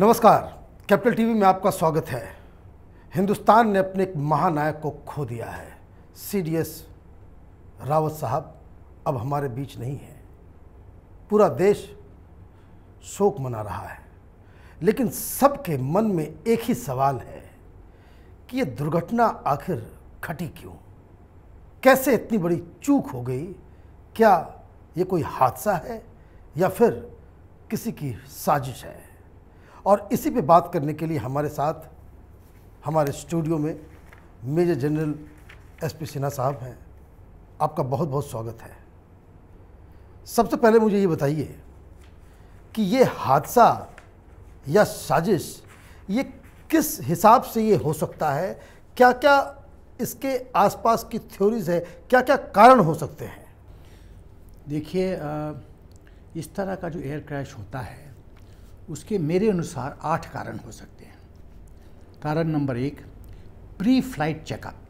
नमस्कार capital TV में आपका स्वागत है हिंदुस्तान ने अपने एक महानायक को खो दिया है सीडीएस रावत साहब अब हमारे बीच नहीं है पूरा देश शोक मना रहा है लेकिन सबके मन में एक ही सवाल है कि ये दुर्घटना आखिर घटी क्यों कैसे इतनी बड़ी चूक हो गई क्या ये कोई हादसा है या फिर किसी की साजिश है और इसी पे बात करने के लिए हमारे साथ हमारे स्टूडियो में major general S P Sinha साहब हैं आपका बहुत बहुत स्वागत है सबसे पहले मुझे ये बताइए कि ये हादसा या साजिश ये किस हिसाब से ये हो सकता है क्या क्या इसके आसपास की थ्योरीज है क्या क्या कारण हो सकते हैं देखिए इस तरह का जो एयर क्रैश होता है उसके मेरे अनुसार आठ कारण हो सकते हैं कारण नंबर एक pre flight checkup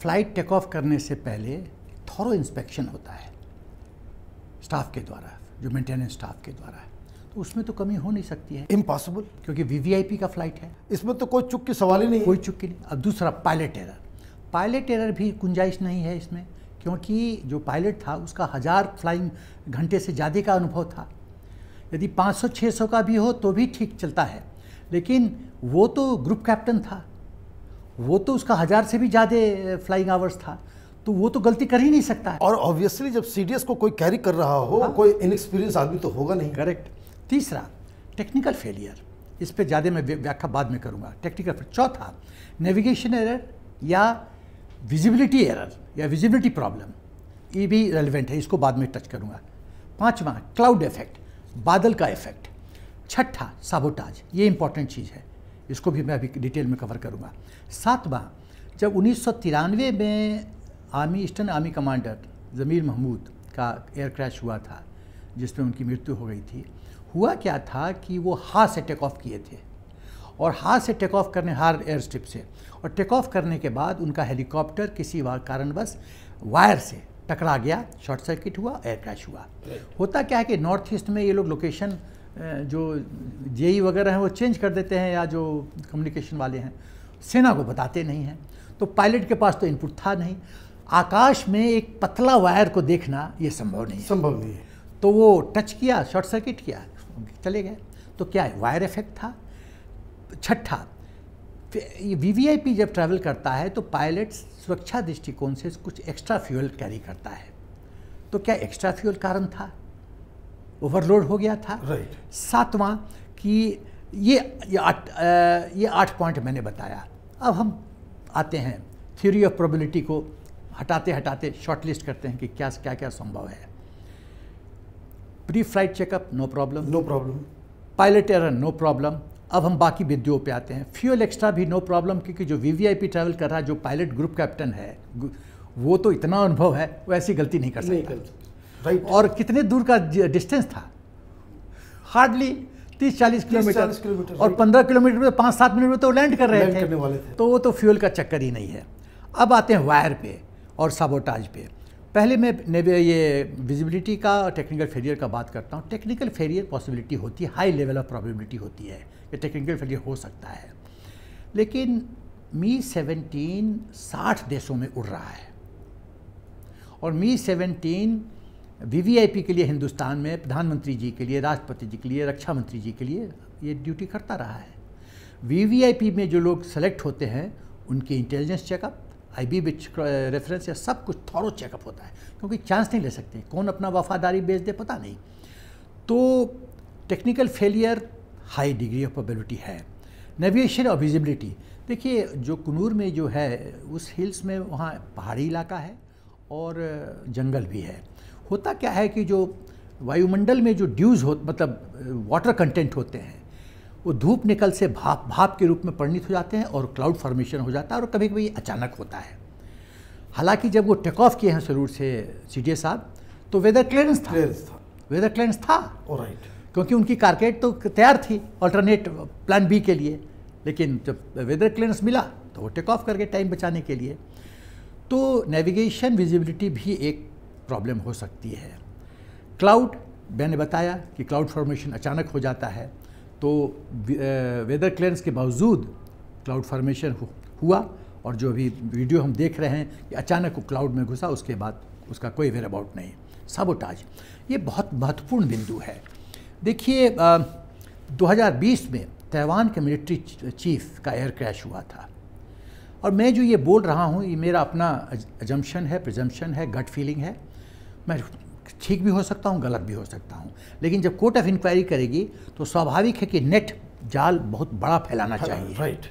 flight take off करने से पहले थॉरो इंस्पेक्शन होता है स्टाफ के द्वारा जो मेंटेनेंस स्टाफ के द्वारा है तो उसमें तो कमी हो नहीं सकती है इम्पॉसिबल क्योंकि वी का फ्लाइट है इसमें तो कोई चुप के सवाल ही नहीं कोई चुप की नहीं अब दूसरा पायलट एरर पायलट एरर भी गुंजाइश नहीं है इसमें क्योंकि जो पायलट था उसका हज़ार फ्लाइंग घंटे से ज़्यादा का अनुभव था यदि 500-600 का भी हो तो भी ठीक चलता है लेकिन वो तो ग्रुप कैप्टन था वो तो उसका हज़ार से भी ज़्यादा फ्लाइंग आवर्स था तो वो तो गलती कर ही नहीं सकता है और ऑब्वियसली जब सी को कोई कैरी कर रहा हो हाँ? कोई इनएक्सपीरियंस आदमी तो होगा नहीं करेक्ट तीसरा टेक्निकल फेलियर इस पर ज़्यादा मैं व्याख्या बाद में करूँगा टेक्निकल फेलियर चौथा नेविगेशन एरर या विजिबिलिटी एरर या विजिबिलिटी प्रॉब्लम ये भी रेलिवेंट है इसको बाद में टच करूँगा पाँचवा क्लाउड इफेक्ट बादल का इफेक्ट छठा साबोटाज ये इंपॉर्टेंट चीज़ है इसको भी मैं अभी डिटेल में कवर करूँगा सातवा जब उन्नीस में army eastern army commander Zamir Mahmood का एयर क्रैश हुआ था जिसमें उनकी मृत्यु हो गई थी हुआ क्या था कि वो हाथ से टेक ऑफ किए थे और हाथ से टेक ऑफ करने हार एयर स्ट्रिप से और टेक ऑफ करने के बाद उनका हेलीकॉप्टर किसी कारणवश वायर से टकरा गया शॉर्ट सर्किट हुआ एयर क्रैश हुआ होता क्या है कि नॉर्थ ईस्ट में ये लोग लोकेशन जो जेई e वगैरह हैं वो चेंज कर देते हैं या जो कम्युनिकेशन वाले हैं सेना को बताते नहीं हैं तो पायलट के पास तो इनपुट था नहीं आकाश में एक पतला वायर को देखना ये संभव नहीं संभव नहीं है तो वो टच किया शॉर्ट सर्किट किया चले गए तो क्या है वायर इफेक्ट था छठा वी वी आई पी जब ट्रैवल करता है तो पायलट सुरक्षा दृष्टिकोण से कुछ एक्स्ट्रा फ्यूल कैरी करता है तो क्या एक्स्ट्रा फ्यूल कारण था ओवरलोड हो गया था right. सातवां कि ये ये आठ ये आठ पॉइंट मैंने बताया अब हम आते हैं थ्योरी ऑफ प्रोबेबिलिटी को हटाते हटाते शॉर्ट लिस्ट करते हैं कि क्या क्या क्या संभव है pre flight checkup no problem no problem pilot error no problem अब हम बाकी विद्युओं पे आते हैं फ्यूल एक्स्ट्रा भी नो प्रॉब्लम क्योंकि जो वी ट्रैवल कर रहा है जो पायलट ग्रुप कैप्टन है वो तो इतना अनुभव है वो ऐसी गलती नहीं कर सकता नहीं right. और कितने दूर का डिस्टेंस था हार्डली तीस चालीस किलोमीटर और पंद्रह किलोमीटर में पाँच सात मिनट में तो लैंड कर रहे थे करने वाले थे तो वो तो फ्यूल का चक्कर ही नहीं है अब आते हैं वायर पे और साबोटाज पे पहले मैं ये विजिबिलिटी का टेक्निकल फेलियर का बात करता हूँ टेक्निकल फेलियर पॉसिबिलिटी होती है हाई लेवल ऑफ प्रॉबिलिटी होती है ये टेक्निकल फेलियर हो सकता है लेकिन मी सेवनटीन साठ देशों में उड़ रहा है और मी सेवनटीन वीवीआईपी के लिए हिंदुस्तान में प्रधानमंत्री जी के लिए राष्ट्रपति जी के लिए रक्षा मंत्री जी के लिए ये ड्यूटी करता रहा है वीवीआईपी में जो लोग सेलेक्ट होते हैं उनके intelligence checkup I B reference या सब कुछ थॉरो चेकअप होता है क्योंकि चांस नहीं ले सकते कौन अपना वफादारी बेच दे पता नहीं तो technical failure high degree of probability है नेविगेशन और विजिबिलिटी देखिए जो कनूर में जो है उस हिल्स में वहाँ पहाड़ी इलाका है और जंगल भी है होता क्या है कि जो वायुमंडल में जो ड्यूज हो मतलब वाटर कंटेंट होते हैं वो धूप निकल से भाप भाप के रूप में परिणित हो जाते हैं और क्लाउड फॉर्मेशन हो जाता है और कभी कभी अचानक होता है हालांकि जब वो टेक ऑफ किए हैं सरूर से सी साहब तो वेदर क्लियरेंस था, वेदर क्लियरेंस था राइट क्योंकि उनकी कारकेट तो तैयार थी अल्टरनेट प्लान बी के लिए लेकिन जब वेदर क्लियरेंस मिला तो वो टेक ऑफ करके टाइम बचाने के लिए तो नेविगेशन विजिबिलिटी भी एक प्रॉब्लम हो सकती है क्लाउड मैंने बताया कि क्लाउड फॉर्मेशन अचानक हो जाता है तो वेदर क्लियरेंस के बावजूद क्लाउड फॉर्मेशन हुआ और जो अभी वीडियो हम देख रहे हैं कि अचानक वो क्लाउड में घुसा उसके बाद उसका कोई वेयर अबाउट नहीं सबोटाज ये बहुत महत्वपूर्ण बिंदु है देखिए 2020 में तैवान के मिलिट्री चीफ का एयर क्रैश हुआ था और मैं जो ये बोल रहा हूँ ये मेरा अपना एजम्पन है प्रजम्पन है गट फीलिंग है मैं ठीक भी हो सकता हूँ गलत भी हो सकता हूँ लेकिन जब कोर्ट ऑफ इंक्वायरी करेगी तो स्वाभाविक है कि नेट जाल बहुत बड़ा फैलाना हाँ, चाहिए राइट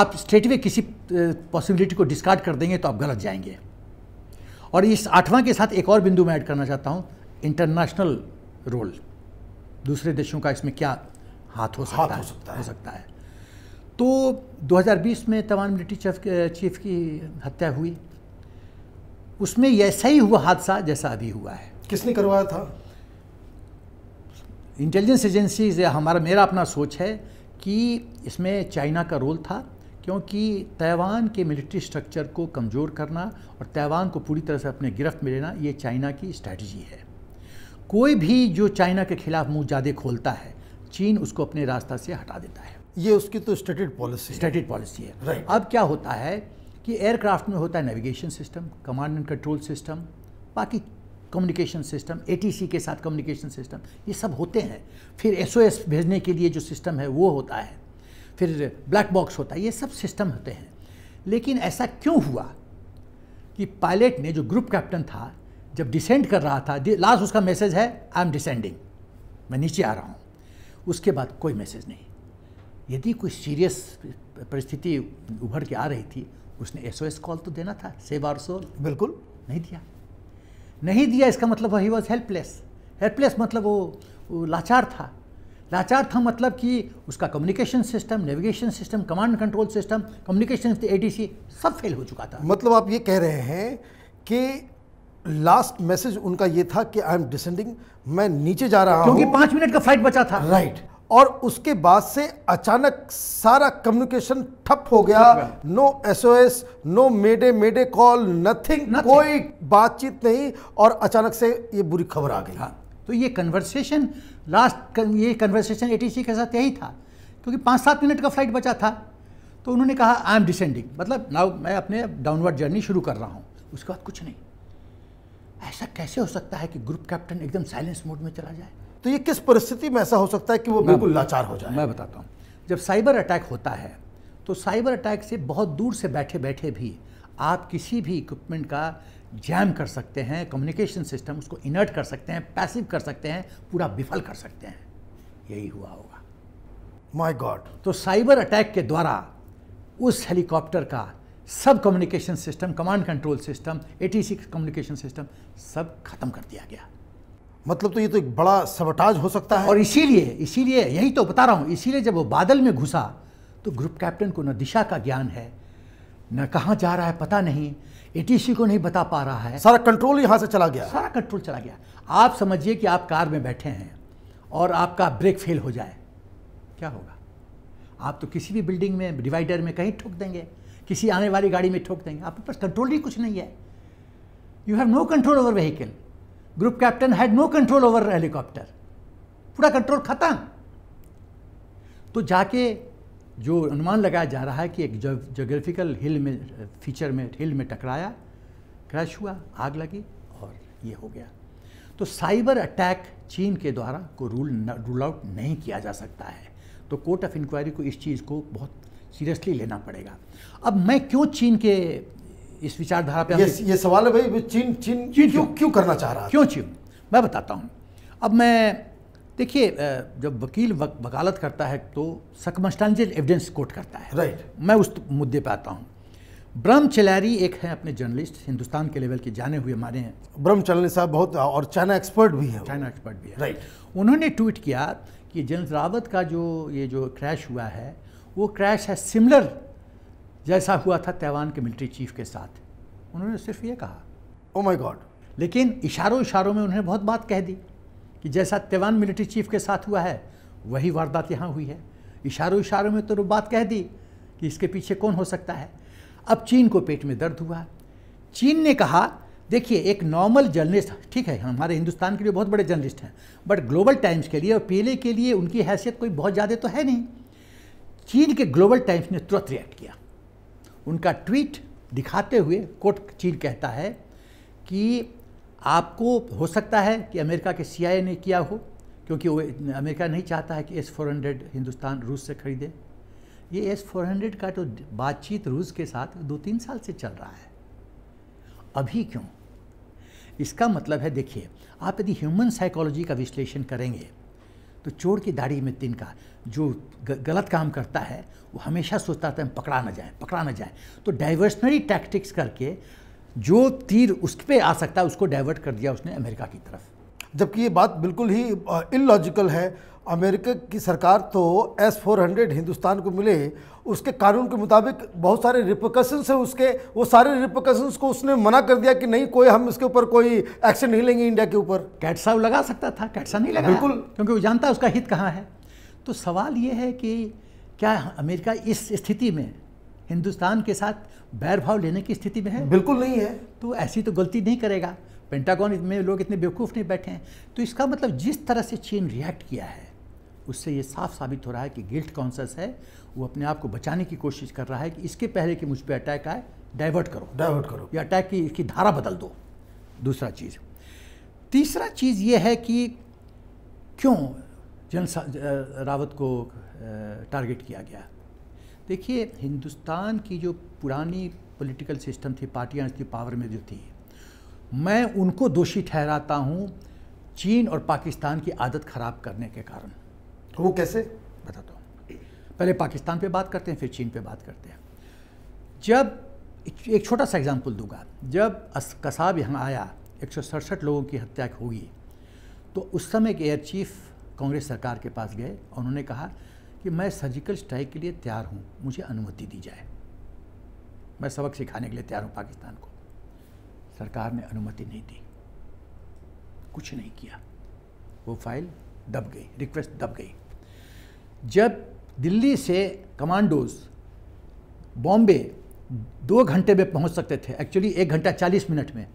आप स्टेट में किसी पॉसिबिलिटी को डिस्कार्ड कर देंगे तो आप गलत जाएंगे और इस आठवां के साथ एक और बिंदु मैं ऐड करना चाहता हूँ इंटरनेशनल रोल दूसरे देशों का इसमें क्या हाथ हो सकता हाथ हो सकता है हो सकता है तो 2020 में तवान मिलिट्री चीफ चीफ की हत्या हुई उसमें ऐसा ही हुआ हादसा जैसा अभी हुआ है किसने करवाया था इंटेलिजेंस एजेंसीज हमारा मेरा अपना सोच है कि इसमें चाइना का रोल था क्योंकि ताइवान के मिलिट्री स्ट्रक्चर को कमज़ोर करना और ताइवान को पूरी तरह से अपने गिरफ्त में लेना ये चाइना की स्ट्रैटी है कोई भी जो चाइना के खिलाफ मुंह ज़्यादा खोलता है चीन उसको अपने रास्ता से हटा देता है ये उसकी तो स्टेटेड पॉलिसी स्टेटेड पॉलिसी है right. अब क्या होता है कि एयरक्राफ्ट में होता है navigation system command and control system बाकी कम्युनिकेशन सिस्टम ए के साथ कम्युनिकेशन सिस्टम ये सब होते हैं फिर एस भेजने के लिए जो सिस्टम है वो होता है फिर ब्लैक बॉक्स होता है ये सब सिस्टम होते हैं लेकिन ऐसा क्यों हुआ कि पायलट ने जो ग्रुप कैप्टन था जब डिसेंड कर रहा था लास्ट उसका मैसेज है आई एम डिसेंडिंग मैं नीचे आ रहा हूँ उसके बाद कोई मैसेज नहीं यदि कोई सीरियस परिस्थिति उभर के आ रही थी उसने एस ओ एस कॉल तो देना था सेव आर सोल बिल्कुल नहीं दिया नहीं दिया इसका मतलब ही वॉज हेल्पलेस हेल्पलेस मतलब वो, वो लाचार था लाचार था मतलब कि उसका communication system navigation system command control system communication सी सब फेल हो चुका था मतलब आप ये कह रहे हैं कि लास्ट मैसेज उनका ये था कि आई एम डिसेंडिंग मैं नीचे जा रहा हूँ क्योंकि पांच मिनट का फ्लाइट बचा था राइट right. और उसके बाद से अचानक सारा कम्युनिकेशन ठप हो गया no S O S no mayday mayday call nothing कोई बातचीत नहीं और अचानक से ये बुरी खबर आ गई हाँ तो ये कन्वर्सेशन लास्ट ये कन्वर्सेशन ए के साथ यही था क्योंकि पाँच सात मिनट का फ्लाइट बचा था तो उन्होंने कहा आई एम डिसेंडिंग मतलब नाउ मैं अपने डाउनवर्ड जर्नी शुरू कर रहा हूँ उसके बाद कुछ नहीं ऐसा कैसे हो सकता है कि ग्रुप कैप्टन एकदम साइलेंस मोड में चला जाए तो ये किस परिस्थिति में ऐसा हो सकता है कि वो बिल्कुल लाचार हो जाए मैं बताता हूँ जब साइबर अटैक होता है तो साइबर अटैक से बहुत दूर से बैठे बैठे भी आप किसी भी इक्विपमेंट का जैम कर सकते हैं कम्युनिकेशन सिस्टम उसको इनर्ट कर सकते हैं पैसिव कर सकते हैं पूरा विफल कर सकते हैं यही हुआ होगा माय गॉड तो साइबर अटैक के द्वारा उस हेलीकॉप्टर का सब communication system command control system A communication system सब खत्म कर दिया गया मतलब तो ये तो एक बड़ा सबटाज हो सकता है और इसीलिए इसीलिए यही तो बता रहा हूँ इसीलिए जब वो बादल में घुसा तो ग्रुप कैप्टन को न दिशा का ज्ञान है न कहाँ जा रहा है पता नहीं ए को नहीं बता पा रहा है सारा कंट्रोल यहाँ से चला गया सारा कंट्रोल चला गया आप समझिए कि आप कार में बैठे हैं और आपका ब्रेक फेल हो जाए क्या होगा आप तो किसी भी बिल्डिंग में डिवाइडर में कहीं ठुक देंगे किसी आने वाली गाड़ी में ठोक देंगे आपके पास कंट्रोल ही कुछ नहीं है you have no control over vehicle group captain had no control over helicopter पूरा कंट्रोल खत्म तो जाके जो अनुमान लगाया जा रहा है कि एक जोग्राफिकल हिल में फीचर में हिल में टकराया क्रैश हुआ आग लगी और ये हो गया तो साइबर अटैक चीन के द्वारा को रूल रूल आउट नहीं किया जा सकता है तो कोर्ट ऑफ इंक्वायरी को इस चीज़ को बहुत सीरियसली लेना पड़ेगा अब मैं क्यों चीन के इस विचारधारा पे ये, ये सवाल है भाई चीन चीन चीन क्यों क्यों करना चाह रहा क्यों चीन मैं बताता हूँ अब मैं देखिए जब वकील वकालत करता है तो सकमस्टांजियल एविडेंस कोट करता है राइट right. मैं उस मुद्दे पर आता हूँ ब्रह्म चलैरी एक हैं अपने जर्नलिस्ट हिंदुस्तान के लेवल के जाने हुए माने हैं ब्रह्म चलैरी साहब बहुत और चाइना एक्सपर्ट भी है चाइना एक्सपर्ट भी है राइट right. उन्होंने ट्वीट किया कि जनरल रावत का जो ये जो क्रैश हुआ है वो क्रैश है सिमिलर जैसा हुआ था तैवान के मिलिट्री चीफ के साथ उन्होंने सिर्फ ये कहा ओ माय गॉड लेकिन इशारों इशारों में उन्होंने बहुत बात कह दी कि जैसा तैवान मिलिट्री चीफ के साथ हुआ है वही वारदात यहाँ हुई है इशारों इशारों में तो बात कह दी कि इसके पीछे कौन हो सकता है अब चीन को पेट में दर्द हुआ चीन ने कहा देखिए एक नॉर्मल जर्नलिस्ट ठीक है हमारे हिंदुस्तान के लिए बहुत बड़े जर्नलिस्ट हैं बट ग्लोबल टाइम्स के लिए और पीले के लिए उनकी हैसियत कोई बहुत ज़्यादा तो है नहीं चीन के ग्लोबल टाइम्स ने तुरंत रिएक्ट किया उनका ट्वीट दिखाते हुए कोर्ट चीन कहता है कि आपको हो सकता है कि अमेरिका के सीआईए ने किया हो क्योंकि वो अमेरिका नहीं चाहता है कि एस फोर हंड्रेड हिंदुस्तान रूस से खरीदे ये एस फोर हंड्रेड का तो बातचीत रूस के साथ दो तीन साल से चल रहा है अभी क्यों इसका मतलब है देखिए आप यदि ह्यूमन साइकोलॉजी का विश्लेषण करेंगे तो चोर की दाढ़ी में तिनका जो गलत काम करता है वो हमेशा सोचता था हम पकड़ा ना जाए पकड़ा ना जाए तो डाइवर्सनरी टैक्टिक्स करके जो तीर उस पर आ सकता है उसको डाइवर्ट कर दिया उसने अमेरिका की तरफ जबकि ये बात बिल्कुल ही इलॉजिकल है अमेरिका की सरकार तो एस फोर हंड्रेड हिंदुस्तान को मिले उसके कानून के मुताबिक बहुत सारे रिपोकशंस हैं उसके वो सारे रिपोकशंस को उसने मना कर दिया कि नहीं कोई हम इसके ऊपर कोई एक्शन नहीं लेंगे इंडिया के ऊपर कैटसा लगा सकता था कैटसा नहीं लगा बिल्कुल क्योंकि वो जानता है उसका हित कहाँ है तो सवाल ये है कि क्या अमेरिका इस स्थिति में हिंदुस्तान के साथ बैर भाव लेने की स्थिति में है बिल्कुल नहीं है तो ऐसी तो गलती नहीं करेगा पेंटागॉन में लोग इतने बेवकूफ़ नहीं बैठे हैं तो इसका मतलब जिस तरह से चीन रिएक्ट किया है उससे ये साफ साबित हो रहा है कि गिल्ट कॉन्सस है वो अपने आप को बचाने की कोशिश कर रहा है कि इसके पहले कि मुझ पर अटैक आए डाइवर्ट करो डाइवर्ट करो या अटैक की इसकी धारा बदल दो दूसरा चीज़ तीसरा चीज़ ये है कि क्यों जन रावत को टारगेट किया गया देखिए हिंदुस्तान की जो पुरानी पॉलिटिकल सिस्टम थी पार्टियाँ थी पावर में जो थी मैं उनको दोषी ठहराता हूँ चीन और पाकिस्तान की आदत ख़राब करने के कारण वो कैसे बताता हूँ पहले पाकिस्तान पे बात करते हैं फिर चीन पे बात करते हैं जब एक छोटा सा एग्ज़ाम्पल दूंगा जब कसाब यहाँ आया एक लोगों की हत्या होगी तो उस समय एक एयर चीफ कांग्रेस सरकार के पास गए और उन्होंने कहा कि मैं सर्जिकल स्ट्राइक के लिए तैयार हूँ मुझे अनुमति दी जाए मैं सबक सिखाने के लिए तैयार हूँ पाकिस्तान को सरकार ने अनुमति नहीं दी कुछ नहीं किया वो फाइल दब गई रिक्वेस्ट दब गई जब दिल्ली से कमांडोज बॉम्बे दो घंटे में पहुंच सकते थे एक्चुअली एक घंटा चालीस मिनट में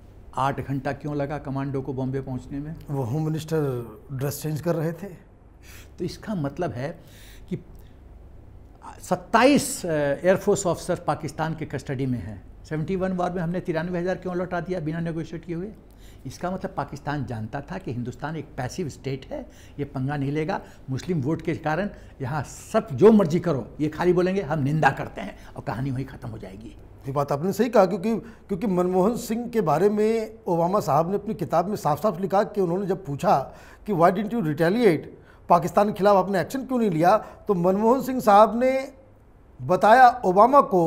आठ घंटा क्यों लगा कमांडो को बॉम्बे पहुंचने में वो होम मिनिस्टर ड्रेस चेंज कर रहे थे तो इसका मतलब है कि सत्ताईस एयरफोर्स ऑफिसर पाकिस्तान के कस्टडी में हैं वन वार में हमने तिरानवे हज़ार क्यों लौटा दिया बिना नेगोशिएट किए हुए इसका मतलब पाकिस्तान जानता था कि हिंदुस्तान एक पैसिव स्टेट है ये पंगा नहीं लेगा मुस्लिम वोट के कारण यहाँ सब जो मर्जी करो ये खाली बोलेंगे हम निंदा करते हैं और कहानी वहीं ख़त्म हो जाएगी ये बात आपने सही कहा क्योंकि क्योंकि मनमोहन सिंह के बारे में ओबामा साहब ने अपनी किताब में साफ साफ लिखा कि उन्होंने जब पूछा कि why didn't you retaliate Pakistan के खिलाफ आपने एक्शन क्यों नहीं लिया तो मनमोहन सिंह साहब ने बताया ओबामा को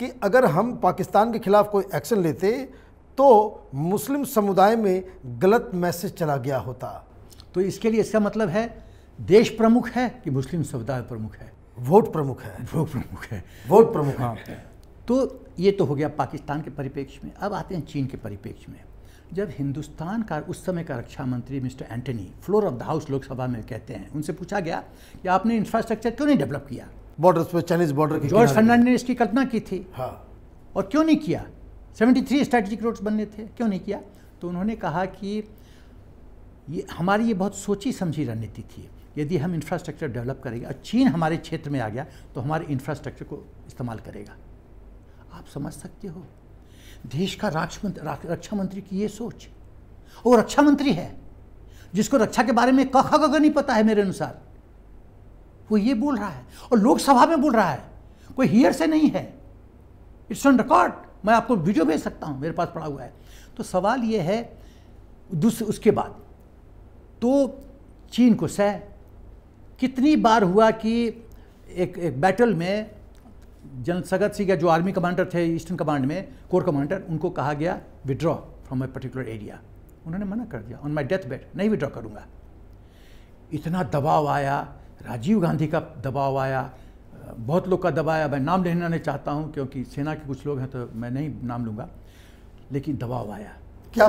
कि अगर हम पाकिस्तान के खिलाफ कोई एक्शन लेते तो मुस्लिम समुदाय में गलत मैसेज चला गया होता तो इसके लिए इसका मतलब है देश प्रमुख है कि मुस्लिम समुदाय प्रमुख है वोट प्रमुख है वोट प्रमुख है वोट प्रमुख हाँ तो ये तो हो गया पाकिस्तान के परिप्रेक्ष्य में अब आते हैं चीन के परिप्रेक्ष्य में जब हिंदुस्तान का उस समय का रक्षा मंत्री mister Antony floor of the house Lok Sabha में कहते हैं उनसे पूछा गया कि आपने इंफ्रास्ट्रक्चर क्यों नहीं डेवलप किया बॉर्डर पर चाइनीज बॉर्डर जॉर्ज फर्नांडीज की कल्पना की थी हाँ और क्यों नहीं किया 73 स्ट्रैटेजिक रोड्स बनने थे क्यों नहीं किया तो उन्होंने कहा कि ये हमारी ये बहुत सोची समझी रणनीति थी यदि हम इंफ्रास्ट्रक्चर डेवलप करेंगे और चीन हमारे क्षेत्र में आ गया तो हमारे इंफ्रास्ट्रक्चर को इस्तेमाल करेगा आप समझ सकते हो देश का रक्षा मंत्री की ये सोच वो रक्षा मंत्री है जिसको रक्षा के बारे में कख कख नहीं पता है मेरे अनुसार वो ये बोल रहा है और लोकसभा में बोल रहा है कोई हियर से नहीं है इट्स ऑन रिकॉर्ड मैं आपको वीडियो भेज सकता हूँ मेरे पास पड़ा हुआ है तो सवाल ये है दूसरे उसके बाद तो चीन को सह कितनी बार हुआ कि एक एक बैटल में जनरल सगत सिंह जो आर्मी कमांडर थे ईस्टर्न कमांड में कोर कमांडर उनको कहा गया withdraw from a particular area उन्होंने मना कर दिया ऑन माई डेथ बेड नहीं विड्रॉ करूँगा इतना दबाव आया राजीव गांधी का दबाव आया बहुत लोग का दबाया मैं नाम लेना नहीं चाहता हूँ क्योंकि सेना के कुछ लोग हैं तो मैं नहीं नाम लूँगा लेकिन दबाव आया क्या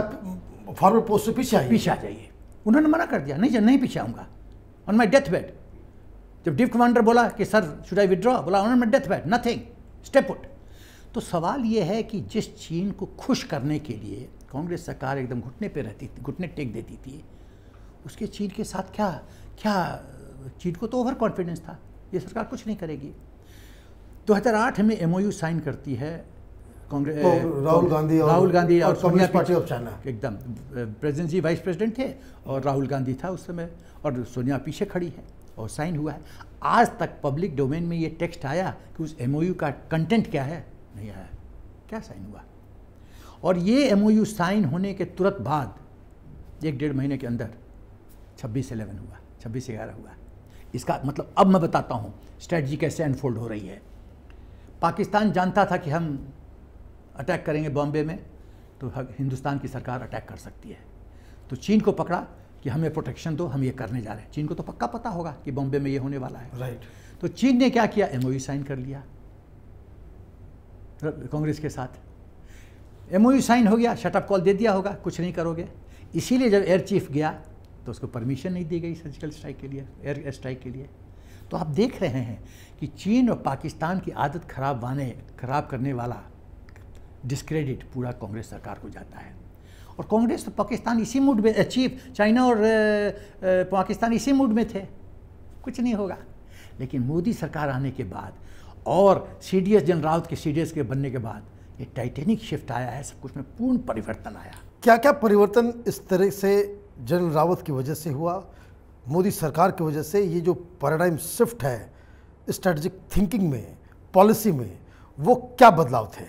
फॉरवर्ड पोस्ट से पीछे आइए पीछे आ जाइए उन्होंने मना कर दिया नहीं नहीं पीछे आऊँगा ऑन माई डेथ बेड जब डिप कमांडर बोला कि सर शुड आई विड्रॉ बोला on my deathbed nothing step out तो सवाल ये है कि जिस चीन को खुश करने के लिए कांग्रेस सरकार एकदम घुटने पर रहती थी घुटने टेक देती थी उसके चीन के साथ क्या क्या चीन को तो ओवर कॉन्फिडेंस था ये सरकार कुछ नहीं करेगी 2008 में एमओयू साइन करती है कांग्रेस तो राहुल गांधी राहुल गांधी और, सोनिया पार्टी ऑफ चाइना एकदम प्रेसिडेंट जी वाइस प्रेसिडेंट थे और राहुल गांधी था उस समय और सोनिया पीछे खड़ी है और साइन हुआ है आज तक पब्लिक डोमेन में ये टेक्स्ट आया कि उस एमओयू का कंटेंट क्या है नहीं आया क्या साइन हुआ और ये एमओयू साइन होने के तुरंत बाद एक डेढ़ महीने के अंदर छब्बीस एलेवन हुआ छब्बीस ग्यारह हुआ इसका मतलब अब मैं बताता हूँ स्ट्रेटजी कैसे अनफोल्ड हो रही है पाकिस्तान जानता था कि हम अटैक करेंगे बॉम्बे में तो हिंदुस्तान की सरकार अटैक कर सकती है तो चीन को पकड़ा कि हमें प्रोटेक्शन दो हम ये करने जा रहे हैं चीन को तो पक्का पता होगा कि बॉम्बे में ये होने वाला है राइट right. तो चीन ने क्या किया एम साइन कर लिया कांग्रेस के साथ एम साइन हो गया शटअप कॉल दे दिया होगा कुछ नहीं करोगे इसीलिए जब एयर चीफ गया तो उसको परमिशन नहीं दी गई सर्जिकल स्ट्राइक के लिए एयर स्ट्राइक के लिए तो आप देख रहे हैं कि चीन और पाकिस्तान की आदत खराब वाने खराब करने वाला डिस्क्रेडिट पूरा कांग्रेस सरकार को जाता है और कांग्रेस तो पाकिस्तान इसी मूड में अचीव चाइना और पाकिस्तान इसी मूड में थे कुछ नहीं होगा लेकिन मोदी सरकार आने के बाद और सी डी एस जनरावत के सी डी एस के बनने के बाद ये टाइटेनिक शिफ्ट आया है सब कुछ में पूर्ण परिवर्तन आया क्या क्या परिवर्तन इस तरह से जनरल रावत की वजह से हुआ मोदी सरकार की वजह से ये जो पैराडाइम शिफ्ट है स्ट्रेटजिक थिंकिंग में पॉलिसी में वो क्या बदलाव थे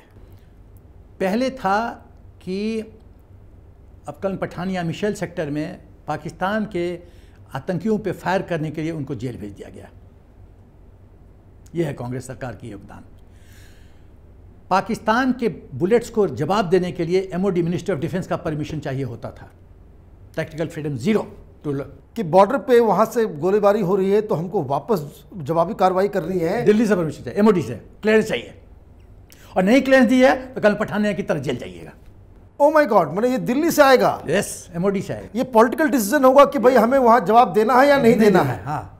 पहले था कि अफगन पठान या मिशेल सेक्टर में पाकिस्तान के आतंकियों पे फायर करने के लिए उनको जेल भेज दिया गया यह है कांग्रेस सरकार की योगदान पाकिस्तान के बुलेट्स को जवाब देने के लिए एमओडी मिनिस्टर ऑफ डिफेंस का परमिशन चाहिए होता था प्रैक्टिकल फ्रीडम जीरो टू कि बॉर्डर पे वहां से गोलीबारी हो रही है तो हमको वापस जवाबी कार्रवाई करनी है दिल्ली से परमिशन चाहिए एमओडी से क्लियरेंस चाहिए और नहीं क्लियरेंस दी है तो कल पठाने की तरफ जेल जाइएगा ओ माय गॉड मैंने ये दिल्ली से आएगा यस yes, एमओडी से आएगा ये पॉलिटिकल डिसीजन होगा कि भाई हमें वहां जवाब देना है या नहीं, नहीं देना, देना है हाँ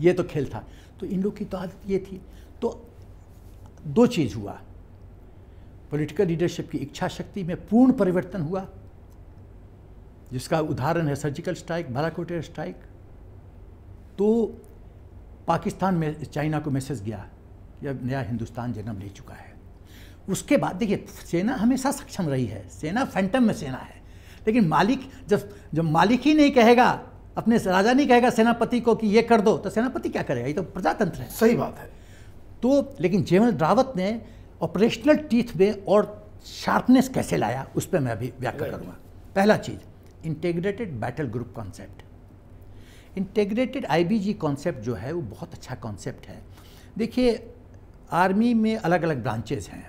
ये तो खेल था तो इन लोग की तो आदत ये थी तो दो चीज़ हुआ पॉलिटिकल लीडरशिप की इच्छा शक्ति में पूर्ण परिवर्तन हुआ जिसका उदाहरण है surgical strike Balakot air strike तो पाकिस्तान में चाइना को मैसेज गया कि अब नया हिंदुस्तान जन्म ले चुका है उसके बाद देखिए सेना हमेशा सक्षम रही है सेना फैंटम में सेना है लेकिन मालिक जब जब मालिक ही नहीं कहेगा अपने राजा नहीं कहेगा सेनापति को कि ये कर दो तो सेनापति क्या करेगा ये तो प्रजातंत्र है सही बात है तो लेकिन जेवल रावत ने ऑपरेशनल टीथ में और शार्पनेस कैसे लाया उस पर मैं अभी व्याख्या करूँगा पहला चीज़ integrated battle group concept integrated IBG concept जो है वो बहुत अच्छा कॉन्सेप्ट है देखिए आर्मी में अलग अलग ब्रांचेज हैं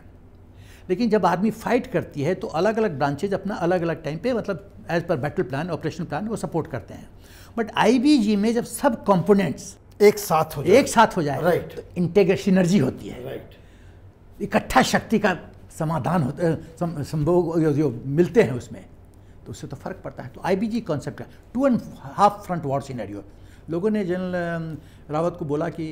लेकिन जब आर्मी फाइट करती है तो अलग अलग ब्रांचेज अपना अलग अलग टाइम पे मतलब एज पर बैटल प्लान ऑपरेशन प्लान वो सपोर्ट करते हैं बट आई में जब सब कंपोनेंट्स एक साथ हो एक साथ हो जाए राइट right. तो इंटेग्रेशन एनर्जी होती है राइट right. इकट्ठा शक्ति का समाधान होता संभोग मिलते हैं उसमें तो उससे तो फ़र्क पड़ता है तो आई बी जी कॉन्सेप्ट है two and half front war scenario लोगों ने जनरल रावत को बोला कि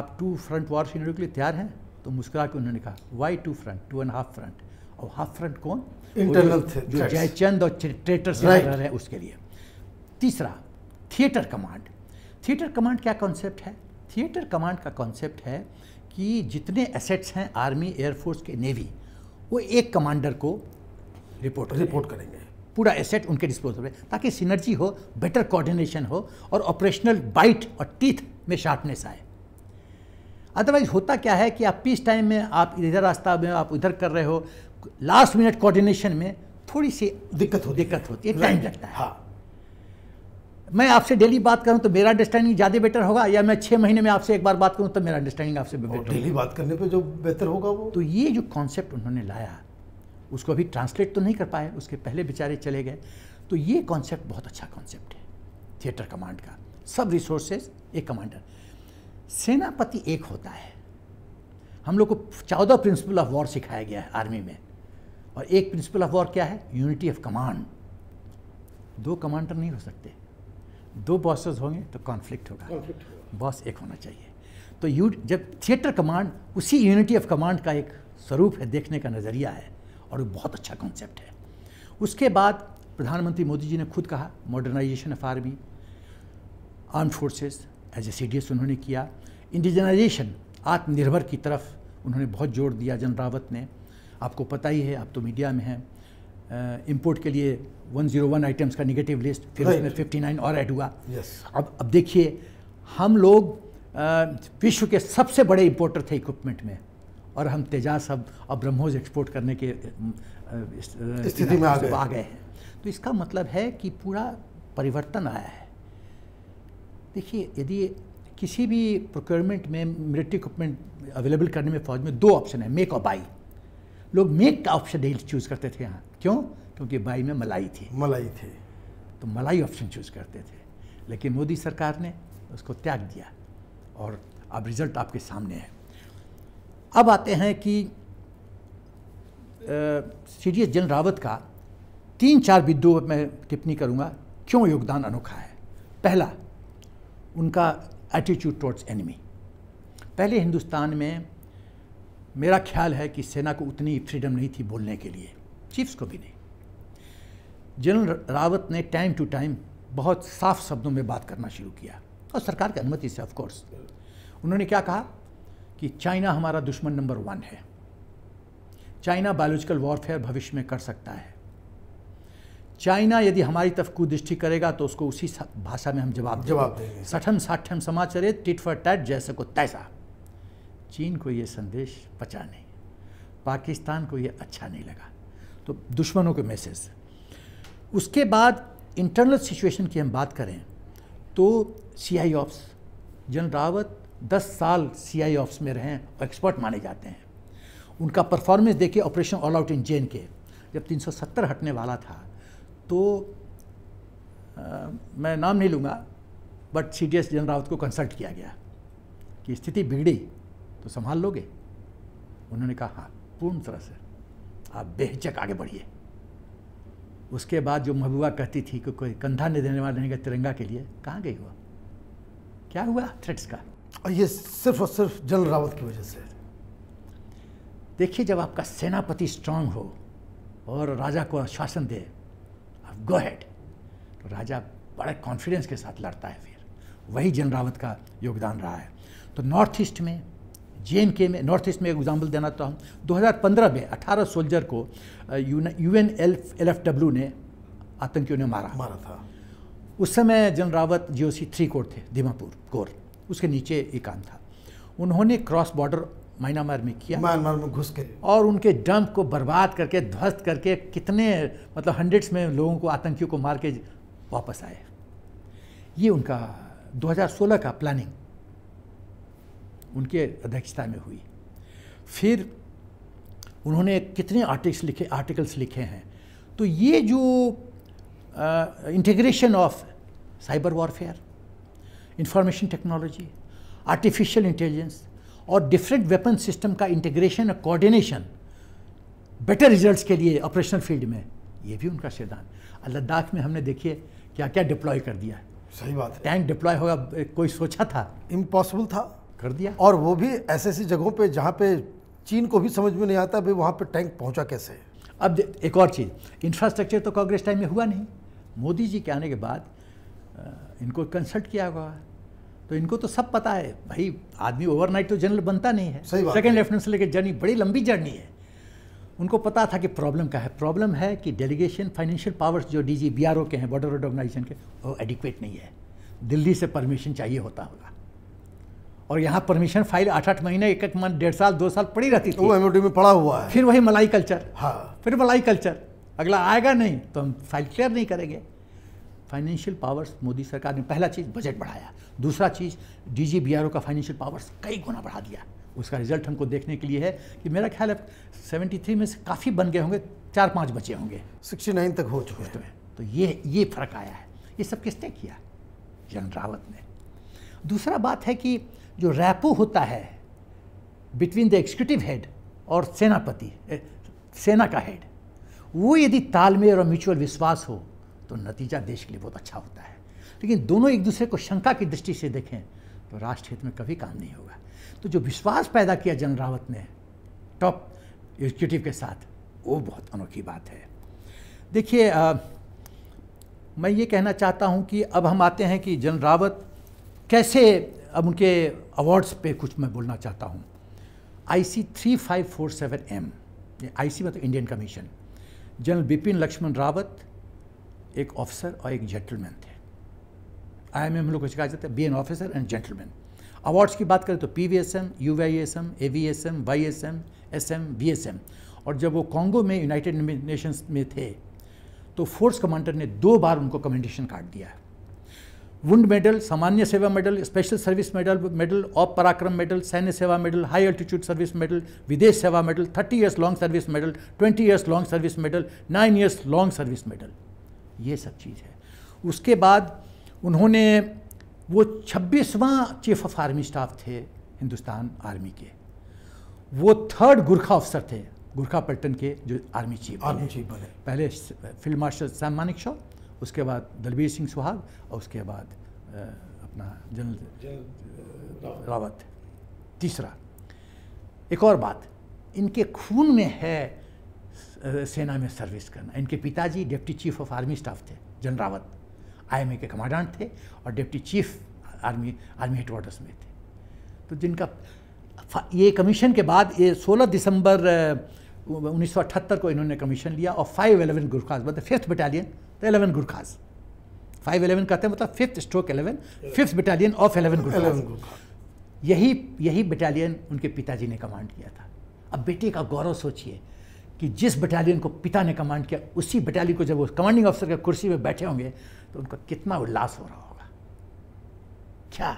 आप टू फ्रंट वॉर सीनरियो के लिए तैयार हैं तो मुस्कुरा के उन्होंने कहा why two front two and half front और हाफ फ्रंट कौन इंटरनल जो जयचंद और ट्रेटर से right. रहे हैं उसके लिए तीसरा थिएटर कमांड थिएटर कमांड क्या कॉन्सेप्ट है थिएटर कमांड का कॉन्सेप्ट है कि जितने एसेट्स हैं आर्मी एयरफोर्स के नेवी वो एक कमांडर को रिपोर्ट रिपोर्ट करेंगे पूरा एसेट उनके डिस्पोजल में ताकि सिनर्जी हो बेटर कोऑर्डिनेशन हो और ऑपरेशनल बाइट और टीथ में शार्पनेस आए अदरवाइज होता क्या है कि आप पीस टाइम में आप इधर रास्ता में आप उधर कर रहे हो लास्ट मिनट कोऑर्डिनेशन में थोड़ी सी दिक्कत होती दिक्कत होती है टाइम लगता है हाँ मैं आपसे डेली बात करूं तो मेरा अंडरस्टैंडिंग ज़्यादा बेटर होगा या मैं छः महीने में आपसे एक बार बात करूं तो मेरा अंडरस्टैंडिंग आपसे बेटर डेली बात करने पे जो बेहतर होगा वो तो ये जो कॉन्सेप्ट उन्होंने लाया उसको अभी ट्रांसलेट तो नहीं कर पाए उसके पहले बेचारे चले गए तो ये कॉन्सेप्ट बहुत अच्छा कॉन्सेप्ट है थिएटर कमांड का सब रिसोर्सेज एक कमांडर सेनापति एक होता है हम लोग को चौदह प्रिंसिपल ऑफ वॉर सिखाया गया है आर्मी में और एक प्रिंसिपल ऑफ वॉर क्या है यूनिटी ऑफ कमांड दो कमांडर नहीं हो सकते दो बॉसेस होंगे तो कॉन्फ्लिक्ट होगा बॉस एक होना चाहिए तो यू जब थिएटर कमांड उसी यूनिटी ऑफ कमांड का एक स्वरूप है देखने का नज़रिया है और बहुत अच्छा कॉन्सेप्ट है उसके बाद प्रधानमंत्री मोदी जी ने खुद कहा modernisation of army arm forces as a C D S उन्होंने किया इंडिजनाइजेशन आत्मनिर्भर की तरफ उन्होंने बहुत जोर दिया जन रावत ने आपको पता ही है आप तो मीडिया में हैं इम्पोर्ट के लिए 101 आइटम्स का निगेटिव लिस्ट फिर उसमें 59 और ऐड हुआ yes. अब अब देखिए हम लोग विश्व के सबसे बड़े इम्पोर्टर थे इक्विपमेंट में और हम तेजास अब और ब्रह्मोज एक्सपोर्ट करने के स्थिति में आ गए आ गए हैं तो इसका मतलब है कि पूरा परिवर्तन आया है देखिए यदि किसी भी प्रोक्योरमेंट में मिलिट्री इक्विपमेंट अवेलेबल करने में फौज में दो ऑप्शन है मेक और बाई लोग मेक का ऑप्शन नहीं चूज़ करते थे यहाँ क्यों क्योंकि बाई में मलाई थी मलाई थी तो मलाई ऑप्शन चूज़ करते थे लेकिन मोदी सरकार ने उसको त्याग दिया और अब रिजल्ट आपके सामने है अब आते हैं कि सी डी एस जन रावत का तीन चार बिंदुओं पर मैं टिप्पणी करूँगा क्यों योगदान अनोखा है पहला उनका एटीट्यूड टॉर्ड्स एनिमी पहले हिंदुस्तान में मेरा ख्याल है कि सेना को उतनी फ्रीडम नहीं थी बोलने के लिए चीफ्स को भी नहीं जनरल रावत ने टाइम टू टाइम बहुत साफ शब्दों में बात करना शुरू किया और सरकार की अनुमति से ऑफकोर्स उन्होंने क्या कहा कि चाइना हमारा दुश्मन नंबर वन है चाइना बायोलॉजिकल वॉरफेयर भविष्य में कर सकता है चाइना यदि हमारी तरफ कुदृष्टि करेगा तो उसको उसी भाषा में हम जवाब जवाब देंगे सठम साठम समाचारे टिट फॉर टैट जैसे को तैसा चीन को ये संदेश पचा नहीं पाकिस्तान को ये अच्छा नहीं लगा तो दुश्मनों के मैसेज उसके बाद इंटरनल सिचुएशन की हम बात करें तो C I ops general Rawat दस साल सी आई ऑफ्स में रहे और एक्सपर्ट माने जाते हैं उनका परफॉर्मेंस देखिए ऑपरेशन ऑल आउट इन जेन के जब 370 हटने वाला था तो आ, मैं नाम नहीं लूँगा but C D S general Rawat को कंसल्ट किया गया कि स्थिति बिगड़ी तो संभाल लोगे उन्होंने कहा हाँ पूर्ण तरह से आप बेहचक आगे बढ़िए उसके बाद जो महबूबा कहती थी कि कोई कंधा नहीं देने वाला नहीं तिरंगा के लिए कहाँ गई हुआ क्या हुआ थ्रेट्स का और ये सिर्फ और सिर्फ जनरल रावत की वजह से देखिए जब आपका सेनापति स्ट्रांग हो और राजा को आश्वासन दे आप गो हैड तो राजा बड़े कॉन्फिडेंस के साथ लड़ता है फिर वही जनरल रावत का योगदान रहा है तो नॉर्थ ईस्ट में जे में नॉर्थ ईस्ट में एक एग्जाम्पल देना चाहता हूँ 2015 में 18 सोल्जर को U N L L F W ने आतंकियों ने मारा मारा था उस समय जनरावत जी ओ सी थ्री कोर थे दीमापुर कोर उसके नीचे एक काम था उन्होंने क्रॉस बॉर्डर म्यांमार में किया म्यांमार में घुस के और उनके डंप को बर्बाद करके ध्वस्त करके कितने मतलब हंड्रेड्स में लोगों को आतंकियों को मार के वापस आए ये उनका 2016 का प्लानिंग उनके अध्यक्षता में हुई फिर उन्होंने कितने आर्टिक्स लिखे आर्टिकल्स लिखे हैं तो ये जो integration of cyber warfare information technology artificial intelligence और डिफरेंट वेपन सिस्टम का इंटीग्रेशन और कोऑर्डिनेशन बेटर रिजल्ट्स के लिए ऑपरेशनल फील्ड में ये भी उनका सिद्धांत लद्दाख में हमने देखिए क्या क्या डिप्लॉय कर दिया सही बात है टैंक डिप्लॉय होगा कोई सोचा था इम्पॉसिबल था कर दिया और वो भी ऐसे ऐसी जगहों पे जहाँ पे चीन को भी समझ में नहीं आता भाई वहाँ पे टैंक पहुँचा कैसे अब एक और चीज़ इंफ्रास्ट्रक्चर तो कांग्रेस टाइम में हुआ नहीं मोदी जी के आने के बाद इनको कंसल्ट किया हुआ तो इनको तो सब पता है भाई आदमी ओवरनाइट तो जनरल बनता नहीं है सेकेंड लेफ्टिनेंट से लेकर जर्नी बड़ी लंबी जर्नी है उनको पता था कि प्रॉब्लम क्या है प्रॉब्लम है कि डेलीगेशन फाइनेंशियल पावर्स जो डी जी के हैं बॉर्डर रोड ऑर्गेनाइजेशन के वो एडिक्वेट नहीं है दिल्ली से परमिशन चाहिए होता होगा और यहाँ परमिशन फाइल आठ आठ महीने एक एक मंथ डेढ़ साल दो साल पड़ी रहती थी वो में पड़ा हुआ है फिर वही मलाई कल्चर हाँ फिर मलाई कल्चर अगला आएगा नहीं तो हम फाइल क्लियर नहीं करेंगे फाइनेंशियल पावर्स मोदी सरकार ने पहला चीज़ बजट बढ़ाया दूसरा चीज़ डी जी का फाइनेंशियल पावर्स कई गुना बढ़ा दिया उसका रिजल्ट हमको देखने के लिए है कि मेरा ख्याल है थ्री में से काफ़ी बन गए होंगे चार पाँच बचे होंगे नाइन तक हो चुके हैं तो ये ये फ़र्क आया है ये सब किसने किया जनरल रावत ने दूसरा बात है कि जो रैपो होता है बिटवीन द एग्जीक्यूटिव हेड और सेनापति सेना का हेड वो यदि तालमेल और म्यूचुअल विश्वास हो तो नतीजा देश के लिए बहुत अच्छा होता है लेकिन दोनों एक दूसरे को शंका की दृष्टि से देखें तो राष्ट्र हित में कभी काम नहीं होगा तो जो विश्वास पैदा किया जनरल रावत ने टॉप एग्जीक्यूटिव के साथ वो बहुत अनोखी बात है देखिए मैं ये कहना चाहता हूँ कि अब हम आते हैं कि जनरल रावत कैसे अब उनके अवार्ड्स पे कुछ मैं बोलना चाहता हूँ I C three five four seven M I C मतलब Indian commission general Bipin Laxman Rawat एक ऑफिसर और एक जेंटलमैन थे आई एम एम लोग कुछ कहा जाता है be an officer and gentleman awards की बात करें तो P V S M U Y S M A V S M Y S M S M V S M और जब वो कॉन्गो में यूनाइटेड नेशंस में थे तो फोर्स कमांडर ने दो बार उनको कमेंडेशन कार्ड दिया है वुंड मेडल सामान्य सेवा medal special service medal medal और पराक्रम मेडल सैन्य सेवा medal high altitude service medal विदेश सेवा medal thirty years long service medal twenty years long service medal nine years long service medal ये सब चीज़ है उसके बाद उन्होंने वो छब्बीसवां चीफ ऑफ आर्मी स्टाफ थे हिंदुस्तान आर्मी के वो थर्ड गुरखा अफसर थे गुरखा पल्टन के जो आर्मी चीफ आर्मी चीफ बने पहले field marshal Sam Manekshaw उसके बाद दलबीर सिंह सुहाग और उसके बाद अपना जनरल रावत तीसरा एक और बात इनके खून में है सेना में सर्विस करना इनके पिताजी deputy chief of army staff थे जनरल रावत आई के कमांडेंट थे और deputy chief army army headquarters में थे तो जिनका ये कमीशन के बाद ये 16 दिसंबर 1978 को इन्होंने कमीशन लिया और फाइव एलेवन गुरखाज मतलब फिफ्थ बटालियन तो एलेवन गुरखाज फाइव एलेवन कहते हैं मतलब fifth stroke eleven fifth battalion of eleven Gurkhas यही यही बटालियन उनके पिताजी ने कमांड किया था अब बेटे का गौरव सोचिए कि जिस बटालियन को पिता ने कमांड किया उसी बटालियन को जब वो कमांडिंग ऑफिसर के कुर्सी पर बैठे होंगे तो उनका कितना उल्लास हो रहा होगा क्या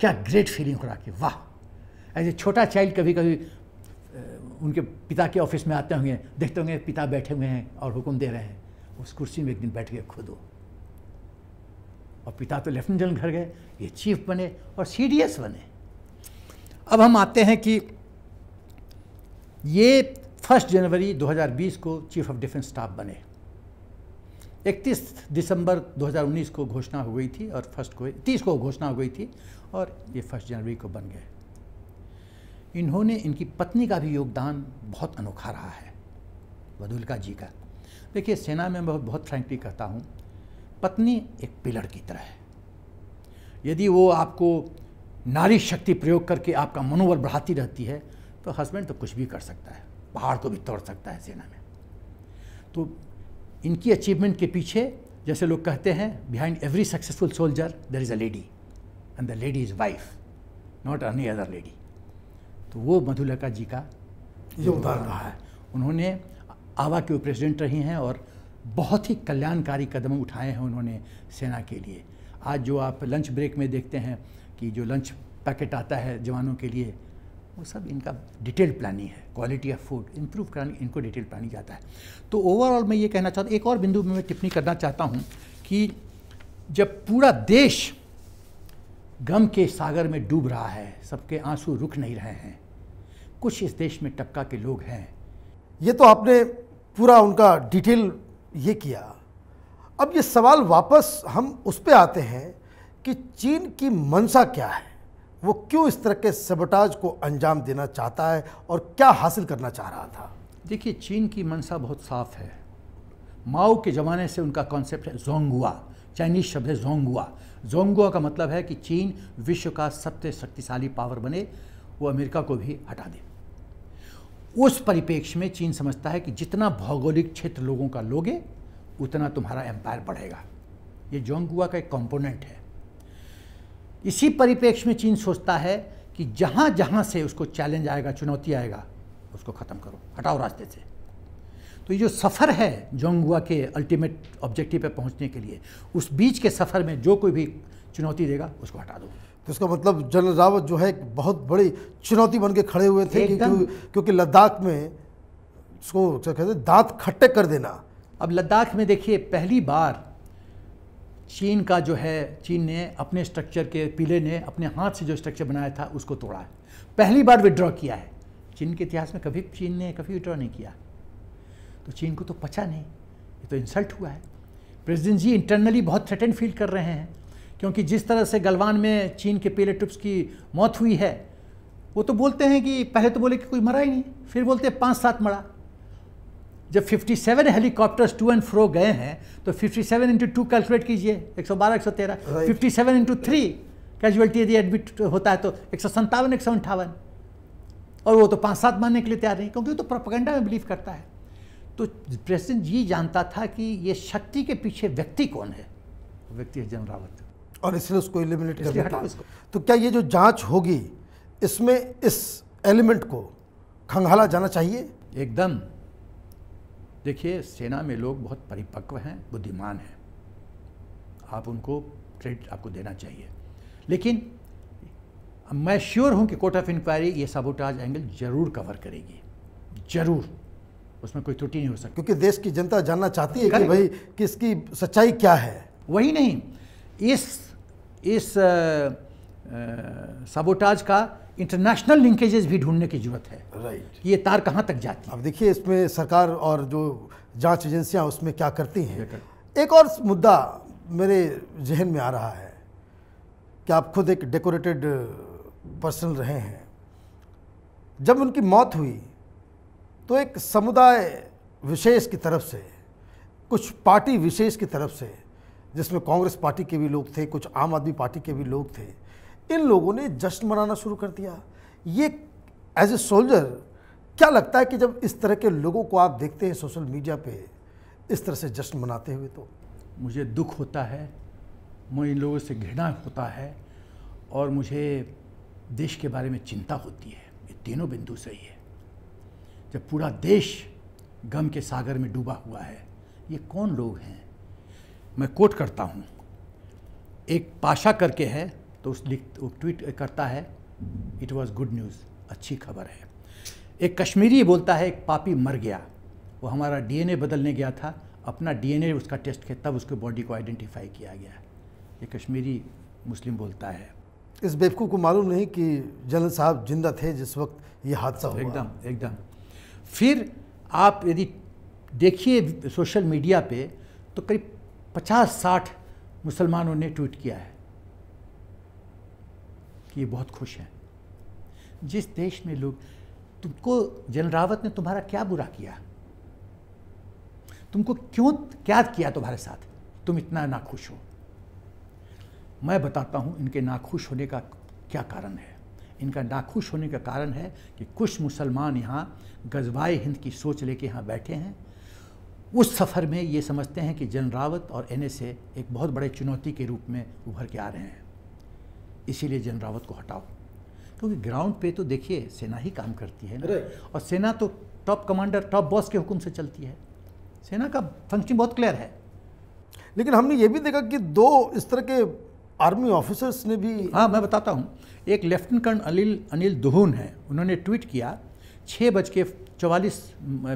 क्या ग्रेट फीलिंग हो रहा कि वाह ऐसे छोटा चाइल्ड कभी कभी उनके पिता के ऑफिस में आते होंगे देखते होंगे पिता बैठे हुए हैं और हुक्म दे रहे हैं उस कुर्सी में एक दिन बैठ गए खुद हो और पिता तो लेफ्टिनेंट जनरल घर गए ये चीफ बने और सीडीएस बने अब हम आते हैं कि ये फर्स्ट जनवरी 2020 को चीफ ऑफ डिफेंस स्टाफ बने 31 दिसंबर 2019 को घोषणा हो गई थी और फर्स्ट को तीस को घोषणा हो गई थी और ये फर्स्ट जनवरी को बन गए इन्होंने इनकी पत्नी का भी योगदान बहुत अनोखा रहा है वदुलका जी का देखिए सेना में मैं बहुत फ्रेंकली कहता हूँ पत्नी एक पिलर की तरह है यदि वो आपको नारी शक्ति प्रयोग करके आपका मनोबल बढ़ाती रहती है तो हस्बैंड तो कुछ भी कर सकता है पहाड़ को भी तोड़ सकता है सेना में तो इनकी अचीवमेंट के पीछे जैसे लोग कहते हैं behind every successful soldier there is a lady and the lady is wife not any other lady तो वो मधुलका जी का योगदान रहा है उन्होंने आवा के प्रेसिडेंट रही हैं और बहुत ही कल्याणकारी कदम उठाए हैं उन्होंने सेना के लिए आज जो आप लंच ब्रेक में देखते हैं कि जो लंच पैकेट आता है जवानों के लिए वो सब इनका डिटेल प्लानिंग है क्वालिटी ऑफ फूड इम्प्रूव कराने इनको डिटेल प्लानिंग जाता है तो ओवरऑल मैं ये कहना चाहता हूँ एक और बिंदु में मैं टिप्पणी करना चाहता हूँ कि जब पूरा देश गम के सागर में डूब रहा है सबके आंसू रुक नहीं रहे हैं कुछ इस देश में टपका के लोग हैं ये तो आपने पूरा उनका डिटेल ये किया अब ये सवाल वापस हम उस पर आते हैं कि चीन की मंशा क्या है वो क्यों इस तरह के सबटाज को अंजाम देना चाहता है और क्या हासिल करना चाह रहा था देखिए चीन की मनसा बहुत साफ है माओ के ज़माने से उनका कॉन्सेप्ट है जोंगुआ चाइनीज शब्द है जोंगुआ जोंगुआ का मतलब है कि चीन विश्व का सबसे शक्तिशाली पावर बने वो अमेरिका को भी हटा दे उस परिप्रेक्ष्य में चीन समझता है कि जितना भौगोलिक क्षेत्र लोगों का लोगे उतना तुम्हारा एम्पायर बढ़ेगा ये जोंगुआ का एक कंपोनेंट है इसी परिप्रेक्ष्य में चीन सोचता है कि जहाँ जहाँ से उसको चैलेंज आएगा चुनौती आएगा उसको ख़त्म करो हटाओ रास्ते से तो ये जो सफ़र है जोंगुआ के अल्टीमेट ऑब्जेक्टिव पे पहुंचने के लिए उस बीच के सफ़र में जो कोई भी चुनौती देगा उसको हटा दो तो इसका मतलब जनरल रावत जो है बहुत बड़ी चुनौती बन के खड़े हुए थे क्योंकि, क्योंकि लद्दाख में उसको क्या कहते दांत खट्टे कर देना अब लद्दाख में देखिए पहली बार चीन का जो है चीन ने अपने स्ट्रक्चर के पीले ने अपने हाथ से जो स्ट्रक्चर बनाया था उसको तोड़ा है पहली बार विड्रॉ किया है चीन के इतिहास में कभी चीन ने कभी विड्रॉ नहीं किया तो चीन को तो पचा नहीं ये तो इंसल्ट हुआ है प्रेसिडेंट जी इंटरनली बहुत थ्रेटन फील कर रहे हैं क्योंकि जिस तरह से गलवान में चीन के पीले ट्रिप्स की मौत हुई है वो तो बोलते हैं कि पहले तो बोले कि कोई मरा ही नहीं फिर बोलते हैं पाँच सात मरा जब 57 हेलीकॉप्टर्स टू एंड फ्रो गए हैं तो 57 सेवन इंटू टू कैलकुलेट कीजिए 112 113 fifty seven into three casualty यदि एडमिट होता है तो एक सौ संतावन एक सौ अंठावन और वो तो पाँच सात मानने के लिए तैयार नहीं क्योंकि वो तो प्रोपगेंडा में बिलीव करता है तो प्रेसिडेंट जी जानता था कि ये शक्ति के पीछे व्यक्ति कौन है व्यक्ति है जनरल रावत और इसलिए उसको एलिमिनेट कर दिया तो क्या ये जो जांच होगी इसमें इस एलिमेंट को खंगाला जाना चाहिए एकदम देखिए सेना में लोग बहुत परिपक्व हैं बुद्धिमान हैं आप उनको क्रेडिट आपको देना चाहिए लेकिन मैं श्योर हूं कि कोर्ट ऑफ इंक्वायरी ये सबोटाज एंगल जरूर कवर करेगी जरूर उसमें कोई त्रुटि नहीं हो सकती क्योंकि देश की जनता जानना चाहती है कि भाई किसकी सच्चाई क्या है वही नहीं इस इस आ, आ, का इंटरनेशनल लिंकेजेस भी ढूंढने की जरूरत है राइट right. ये तार कहाँ तक जाती है अब देखिए इसमें सरकार और जो जांच एजेंसियाँ उसमें क्या करती हैं एक और मुद्दा मेरे जहन में आ रहा है कि आप खुद एक डेकोरेटेड पर्सन रहे हैं जब उनकी मौत हुई तो एक समुदाय विशेष की तरफ से कुछ पार्टी विशेष की तरफ से जिसमें कांग्रेस पार्टी के भी लोग थे कुछ आम आदमी पार्टी के भी लोग थे इन लोगों ने जश्न मनाना शुरू कर दिया ये एज ए सोल्जर क्या लगता है कि जब इस तरह के लोगों को आप देखते हैं सोशल मीडिया पे इस तरह से जश्न मनाते हुए तो मुझे दुख होता है मुझे इन लोगों से घृणा होता है और मुझे देश के बारे में चिंता होती है ये तीनों बिंदु सही है जब पूरा देश गम के सागर में डूबा हुआ है ये कौन लोग हैं मैं कोट करता हूँ एक पाशा करके है तो उस लिख ट्वीट करता है इट वॉज़ गुड न्यूज़ अच्छी खबर है एक कश्मीरी बोलता है एक पापी मर गया वो हमारा डीएनए बदलने गया था अपना डीएनए उसका टेस्ट किया तब उसके बॉडी को आइडेंटिफाई किया गया ये कश्मीरी मुस्लिम बोलता है इस बेवकूफ़ को मालूम नहीं कि जनरल साहब जिंदा थे जिस वक्त ये हादसा हुआ एकदम एकदम फिर आप यदि देखिए सोशल मीडिया पे तो करीब पचास साठ मुसलमानों ने ट्वीट किया है ये बहुत खुश हैं जिस देश में लोग तुमको जनरल रावत ने तुम्हारा क्या बुरा किया तुमको क्यों क्या किया तुम्हारे साथ तुम इतना नाखुश हो मैं बताता हूं इनके नाखुश होने का क्या कारण है इनका नाखुश होने का कारण है कि कुछ मुसलमान यहाँ गजवाए हिंद की सोच लेके यहाँ बैठे हैं उस सफ़र में ये समझते हैं कि जनरावत और एन एक बहुत बड़े चुनौती के रूप में उभर के आ रहे हैं इसीलिए जनरल रावत को हटाओ क्योंकि ग्राउंड पे तो देखिए सेना ही काम करती है ना और सेना तो टॉप कमांडर टॉप बॉस के हुक्म से चलती है सेना का फंक्शन बहुत क्लियर है लेकिन हमने ये भी देखा कि दो इस तरह के आर्मी ऑफिसर्स ने भी हाँ मैं बताता हूँ एक लेफ्टिनेंट कर्नल अनिल अनिल दुहून है उन्होंने ट्वीट किया छः बज के चवालीस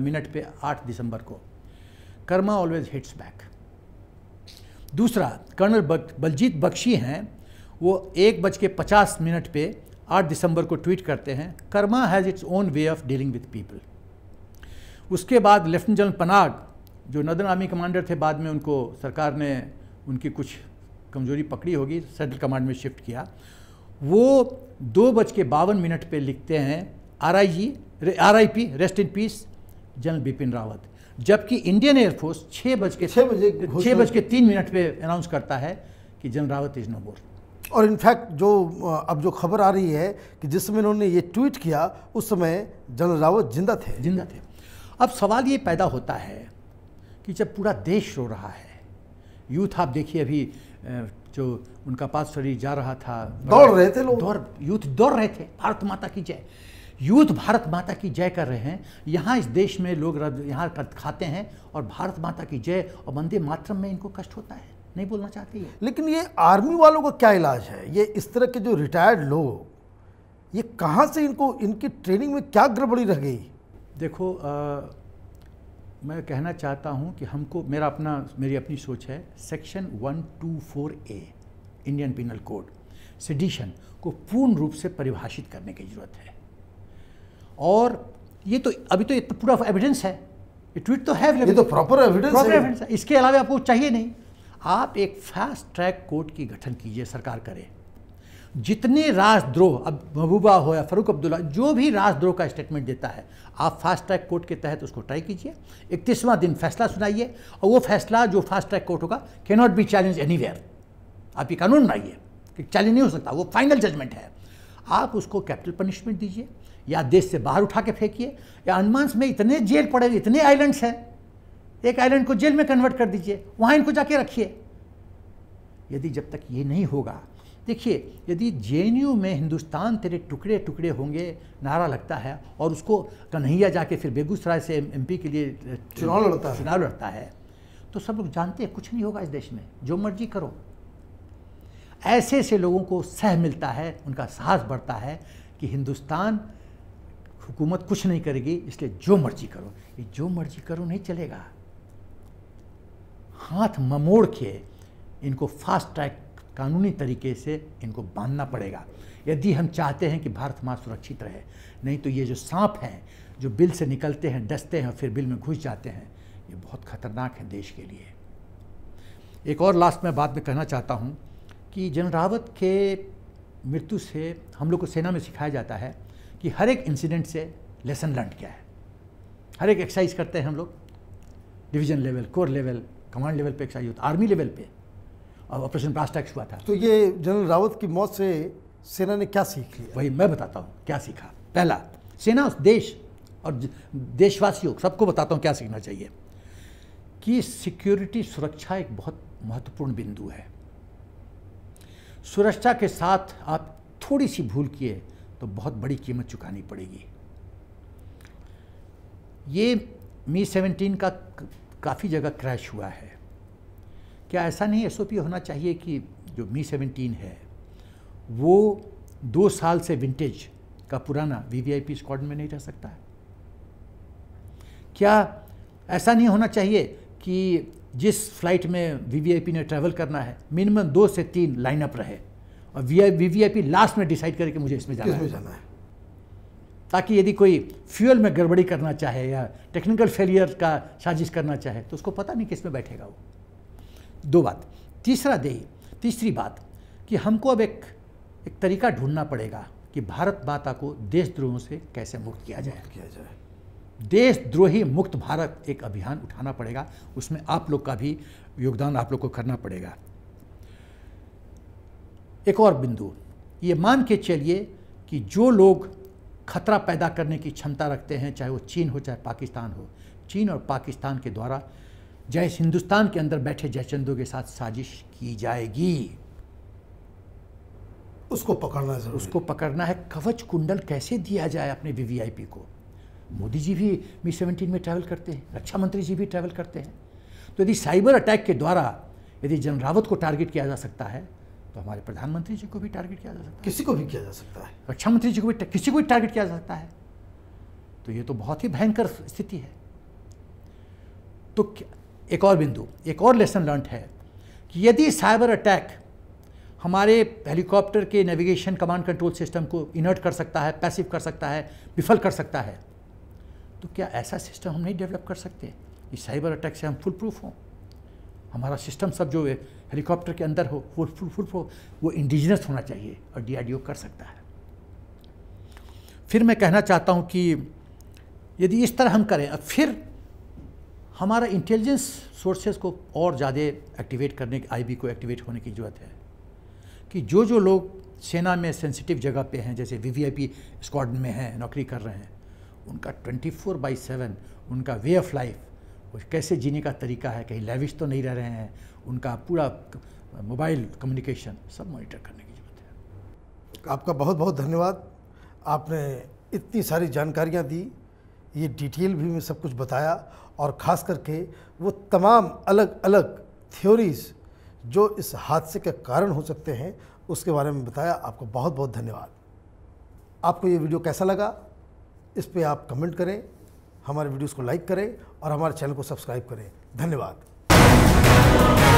मिनट पे आठ दिसंबर को कर्मा ऑलवेज हिट्स बैक दूसरा कर्नल बलजीत बख्शी हैं वो एक बज के पचास मिनट पे आठ दिसंबर को ट्वीट करते हैं karma has its own way of dealing with people उसके बाद लेफ्टिनेंट जनरल पनाग जो नदन आर्मी कमांडर थे बाद में उनको सरकार ने उनकी कुछ कमजोरी पकड़ी होगी सेंट्रल कमांड में शिफ्ट किया वो दो बज के बावन मिनट पर लिखते हैं R I G R I P rest in peace general Bipin Rawat जबकि इंडियन एयरफोर्स छः बज के छः छः बज के तीन मिनट पे अनाउंस करता है कि general Rawat is no more और इनफैक्ट जो अब जो खबर आ रही है कि जिस समय उन्होंने ये ट्वीट किया उस समय जनरल रावत जिंदा थे जिंदा थे अब सवाल ये पैदा होता है कि जब पूरा देश रो रहा है यूथ आप देखिए अभी जो उनका पास शरीर जा रहा था दौड़ रहे थे लोग दौड़ यूथ दौड़ रहे थे भारत माता की जय यूथ भारत माता की जय कर रहे हैं यहाँ इस देश में लोग यहाँ खाते हैं और भारत माता की जय और वंदे मातरम में इनको कष्ट होता है नहीं बोलना चाहती है लेकिन ये आर्मी वालों का क्या इलाज है ये इस तरह के जो रिटायर्ड लोग ये कहाँ से इनको इनकी ट्रेनिंग में क्या गड़बड़ी रह गई देखो आ, मैं कहना चाहता हूँ कि हमको मेरा अपना मेरी अपनी सोच है section 124 A Indian penal code sedition को पूर्ण रूप से परिभाषित करने की ज़रूरत है और ये तो अभी तो ये तो पूरा एविडेंस है ये ट्वीट तो है ये तो प्रॉपर एविडेंस है इसके अलावा आपको चाहिए नहीं आप एक फास्ट ट्रैक कोर्ट की गठन कीजिए सरकार करे जितने राजद्रोह अब महबूबा हो या फरूक अब्दुल्ला जो भी राजद्रोह का स्टेटमेंट देता है आप फास्ट ट्रैक कोर्ट के तहत उसको ट्राई कीजिए इकतीसवां दिन फैसला सुनाइए और वो फैसला जो फास्ट ट्रैक कोर्ट होगा can not be challenge any आप ये कानून बनाइए कि चैलेंज नहीं हो सकता वो फाइनल जजमेंट है आप उसको कैपिटल पनिशमेंट दीजिए या देश से बाहर उठा के फेंकिए या अनुमान में इतने जेल पड़े इतने आइलैंड्स हैं एक आइलैंड को जेल में कन्वर्ट कर दीजिए वहाँ इनको जाके रखिए यदि जब तक ये नहीं होगा देखिए यदि जे में हिंदुस्तान तेरे टुकड़े टुकड़े होंगे नारा लगता है और उसको कन्हैया जाके फिर बेगूसराय से एमपी के लिए चुनाव लड़ता है चुनाव लड़ता है तो सब लोग जानते हैं कुछ नहीं होगा इस देश में जो मर्जी करो ऐसे से लोगों को सह मिलता है उनका साहस बढ़ता है कि हिंदुस्तान हुकूमत कुछ नहीं करेगी इसलिए जो मर्जी करो ये जो मर्जी करो नहीं चलेगा हाथ ममोड़ के इनको फास्ट ट्रैक कानूनी तरीके से इनको बांधना पड़ेगा यदि हम चाहते हैं कि भारत हमारा सुरक्षित रहे नहीं तो ये जो सांप हैं जो बिल से निकलते हैं डसते हैं फिर बिल में घुस जाते हैं ये बहुत खतरनाक है देश के लिए एक और लास्ट में बात में कहना चाहता हूँ कि जनरल रावत के मृत्यु से हम लोग को सेना में सिखाया जाता है कि हर एक इंसिडेंट से लेसन लर्न क्या है हर एक एक्सरसाइज करते हैं हम लोग division level corps level command level पे एक्सरसाइज होता आर्मी लेवल पे और ऑपरेशन ब्लास्टैक्स हुआ था तो ये जनरल रावत की मौत से सेना ने क्या सीख लिया वही मैं बताता हूँ क्या सीखा पहला सेना देश और देशवासियों सबको बताता हूँ क्या सीखना चाहिए कि सिक्योरिटी सुरक्षा एक बहुत महत्वपूर्ण बिंदु है सुरक्षा के साथ आप थोड़ी सी भूल किए तो बहुत बड़ी कीमत चुकानी पड़ेगी ये मी सेवनटीन का काफ़ी जगह क्रैश हुआ है क्या ऐसा नहीं एस होना चाहिए कि जो मी सेवनटीन है वो दो साल से विंटेज का पुराना V V I P squad में नहीं रह सकता है क्या ऐसा नहीं होना चाहिए कि जिस फ्लाइट में वी वी आई पी ने ट्रैवल करना है मिनिमम दो से तीन लाइनअप रहे और V V I P last में डिसाइड करे कि मुझे इसमें जाना है, जाना है। ताकि यदि कोई फ्यूल में गड़बड़ी करना चाहे या टेक्निकल फेलियर का साजिश करना चाहे तो उसको पता नहीं किस में बैठेगा वो दो बात तीसरा दे तीसरी बात कि हमको अब एक एक तरीका ढूंढना पड़ेगा कि भारत माता को देशद्रोहों से कैसे मुक्त किया जाए किया जाए देशद्रोही मुक्त भारत एक अभियान उठाना पड़ेगा उसमें आप लोग का भी योगदान आप लोग को करना पड़ेगा एक और बिंदु ये मान के चलिए कि जो लोग खतरा पैदा करने की क्षमता रखते हैं चाहे वो चीन हो चाहे पाकिस्तान हो चीन और पाकिस्तान के द्वारा जय हिंदुस्तान के अंदर बैठे जयचंदों के साथ साजिश की जाएगी उसको पकड़ना है उसको पकड़ना है कवच कुंडल कैसे दिया जाए अपने वीवीआईपी को मोदी जी भी मी सेवेंटीन में ट्रैवल करते हैं रक्षा मंत्री जी भी ट्रैवल करते हैं तो यदि साइबर अटैक के द्वारा यदि जनरावत को टारगेट किया जा सकता है तो हमारे प्रधानमंत्री जी को भी टारगेट किया जा सकता है किसी को भी किया जा सकता है रक्षा मंत्री जी को भी किसी को भी टारगेट किया जा सकता है तो ये तो बहुत ही भयंकर स्थिति है तो एक और बिंदु एक और लेसन लर्न है कि यदि साइबर अटैक हमारे हेलीकॉप्टर के नेविगेशन कमांड कंट्रोल सिस्टम को इनर्ट कर सकता है पैसिव कर सकता है विफल कर सकता है तो क्या ऐसा सिस्टम हम नहीं डेवलप कर सकते कि साइबर अटैक से हम फुल प्रूफ हों हमारा सिस्टम सब जो है हेलीकॉप्टर के अंदर हो वो फुल फुल हो वो इंडिजिनस होना चाहिए और डीआरडीओ कर सकता है फिर मैं कहना चाहता हूँ कि यदि इस तरह हम करें फिर हमारा इंटेलिजेंस सोर्सेज को और ज़्यादा एक्टिवेट करने की आईबी को एक्टिवेट होने की ज़रूरत है कि जो जो लोग सेना में सेंसिटिव जगह पे हैं जैसे वीवीआईपी स्क्वाड में हैं नौकरी कर रहे हैं उनका 24 फोर बाई सेवन उनका वे ऑफ लाइफ कुछ कैसे जीने का तरीका है कहीं लेविश तो नहीं रह रहे हैं उनका पूरा मोबाइल कम्युनिकेशन सब मॉनिटर करने की ज़रूरत है आपका बहुत बहुत धन्यवाद आपने इतनी सारी जानकारियाँ दी ये डिटेल भी में सब कुछ बताया और ख़ास करके वो तमाम अलग अलग थ्योरीज़ जो इस हादसे के कारण हो सकते हैं उसके बारे में बताया आपको बहुत बहुत धन्यवाद आपको ये वीडियो कैसा लगा इस पर आप कमेंट करें हमारे वीडियोस को लाइक करें और हमारे चैनल को सब्सक्राइब करें धन्यवाद